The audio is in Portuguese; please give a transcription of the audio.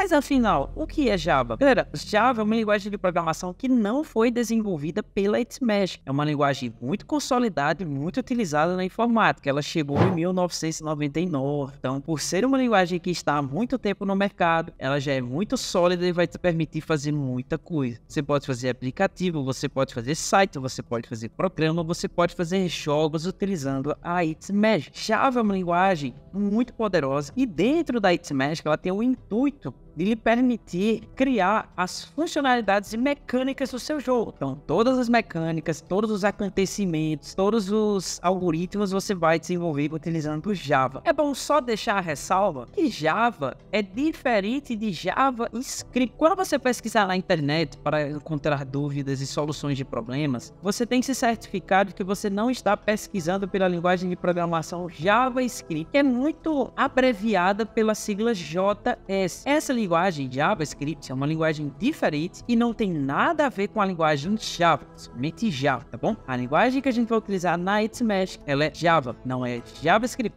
Mas afinal, o que é Java? Galera, Java é uma linguagem de programação que não foi desenvolvida pela Itmesh. É uma linguagem muito consolidada e muito utilizada na informática. Ela chegou em 1999. Então, por ser uma linguagem que está há muito tempo no mercado, ela já é muito sólida e vai te permitir fazer muita coisa. Você pode fazer aplicativo, você pode fazer site, você pode fazer programa, você pode fazer jogos utilizando a Itmesh. Java é uma linguagem muito poderosa e dentro da Itmesh ela tem o intuito de lhe permitir criar as funcionalidades e mecânicas do seu jogo. Então, todas as mecânicas, todos os acontecimentos, todos os algoritmos você vai desenvolver utilizando Java. É bom só deixar a ressalva que Java é diferente de JavaScript. Quando você pesquisar na internet para encontrar dúvidas e soluções de problemas, você tem que se certificar de que você não está pesquisando pela linguagem de programação JavaScript, que é muito abreviada pela sigla JS. Essa linguagem linguagem JavaScript, é uma linguagem diferente e não tem nada a ver com a linguagem Java, somente Java, tá bom? A linguagem que a gente vai utilizar na It's Magic, ela é Java, não é JavaScript.